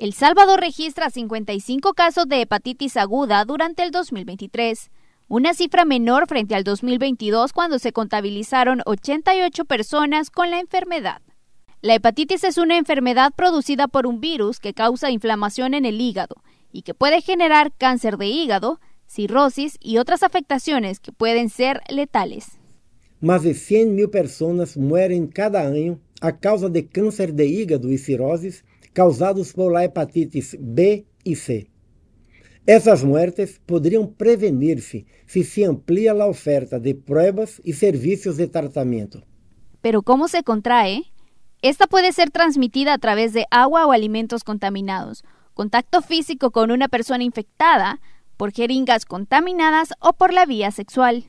El Salvador registra 55 casos de hepatitis aguda durante el 2023, una cifra menor frente al 2022 cuando se contabilizaron 88 personas con la enfermedad. La hepatitis es una enfermedad producida por un virus que causa inflamación en el hígado y que puede generar cáncer de hígado, cirrosis y otras afectaciones que pueden ser letales. Más de 100.000 personas mueren cada año a causa de cáncer de hígado y cirrosis causados por la hepatitis B y C. Esas muertes podrían prevenirse si se amplía la oferta de pruebas y servicios de tratamiento. Pero ¿cómo se contrae? Esta puede ser transmitida a través de agua o alimentos contaminados, contacto físico con una persona infectada, por jeringas contaminadas o por la vía sexual.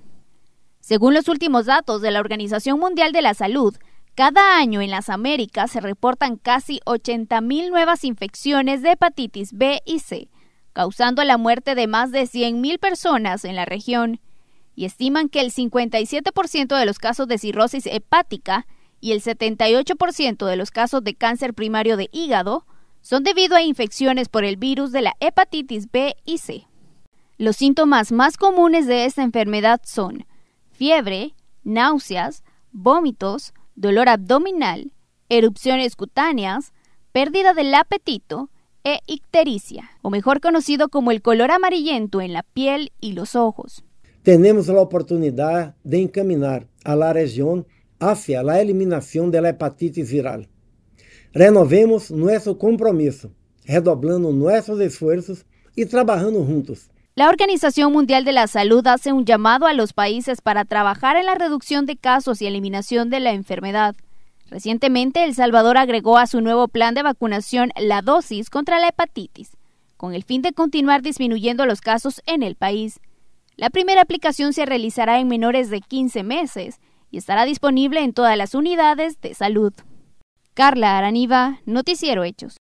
Según los últimos datos de la Organización Mundial de la Salud, cada año en las Américas se reportan casi 80.000 nuevas infecciones de hepatitis B y C, causando la muerte de más de 100.000 personas en la región, y estiman que el 57% de los casos de cirrosis hepática y el 78% de los casos de cáncer primario de hígado son debido a infecciones por el virus de la hepatitis B y C. Los síntomas más comunes de esta enfermedad son fiebre, náuseas, vómitos, dolor abdominal, erupciones cutáneas, pérdida del apetito e ictericia, o mejor conocido como el color amarillento en la piel y los ojos. Tenemos la oportunidad de encaminar a la región hacia la eliminación de la hepatitis viral. Renovemos nuestro compromiso, redoblando nuestros esfuerzos y trabajando juntos la Organización Mundial de la Salud hace un llamado a los países para trabajar en la reducción de casos y eliminación de la enfermedad. Recientemente, El Salvador agregó a su nuevo plan de vacunación la dosis contra la hepatitis, con el fin de continuar disminuyendo los casos en el país. La primera aplicación se realizará en menores de 15 meses y estará disponible en todas las unidades de salud. Carla Araniva, Noticiero Hechos.